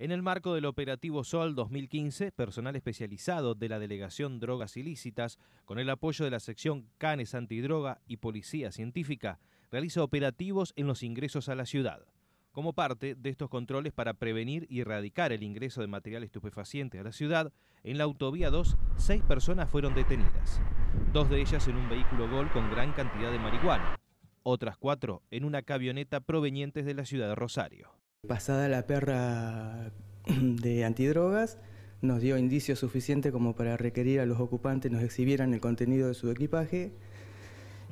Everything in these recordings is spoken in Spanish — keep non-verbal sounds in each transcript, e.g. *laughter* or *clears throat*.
En el marco del operativo SOL 2015, personal especializado de la Delegación Drogas Ilícitas, con el apoyo de la sección Canes Antidroga y Policía Científica, realiza operativos en los ingresos a la ciudad. Como parte de estos controles para prevenir y erradicar el ingreso de material estupefaciente a la ciudad, en la autovía 2, seis personas fueron detenidas. Dos de ellas en un vehículo Gol con gran cantidad de marihuana, otras cuatro en una camioneta provenientes de la ciudad de Rosario. Pasada la perra *clears throat* de antidrogas, nos dio indicios suficientes como para requerir a los ocupantes nos exhibieran el contenido de su equipaje.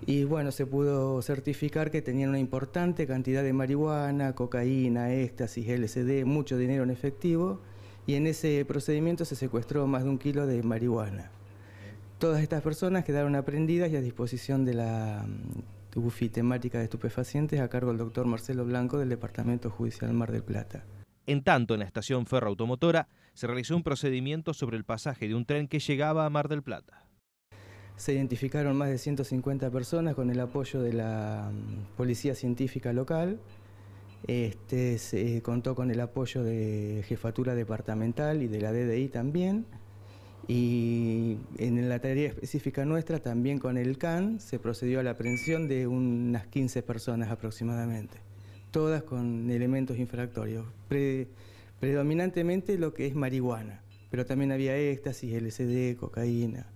Y bueno, se pudo certificar que tenían una importante cantidad de marihuana, cocaína, éxtasis, LSD, mucho dinero en efectivo. Y en ese procedimiento se secuestró más de un kilo de marihuana. Todas estas personas quedaron aprendidas y a disposición de la Bufi, temática de estupefacientes a cargo del doctor Marcelo Blanco del Departamento Judicial Mar del Plata. En tanto, en la estación ferroautomotora se realizó un procedimiento sobre el pasaje de un tren que llegaba a Mar del Plata. Se identificaron más de 150 personas con el apoyo de la mm, Policía Científica Local. Este, se contó con el apoyo de Jefatura Departamental y de la DDI también. Y en la tarea específica nuestra, también con el CAN, se procedió a la aprehensión de unas 15 personas aproximadamente, todas con elementos infractorios, predominantemente lo que es marihuana, pero también había éxtasis, LSD, cocaína.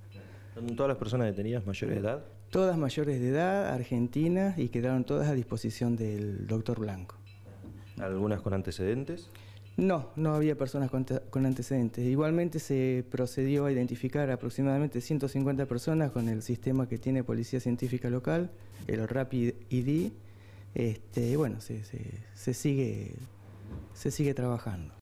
¿Todas las personas detenidas mayores de edad? Todas mayores de edad, argentinas, y quedaron todas a disposición del doctor Blanco. ¿Algunas con antecedentes? No, no había personas con, antecedentes. Igualmente se procedió a identificar aproximadamente 150 personas con el sistema que tiene Policía Científica Local, el Rapid ID. Este, bueno, se sigue trabajando.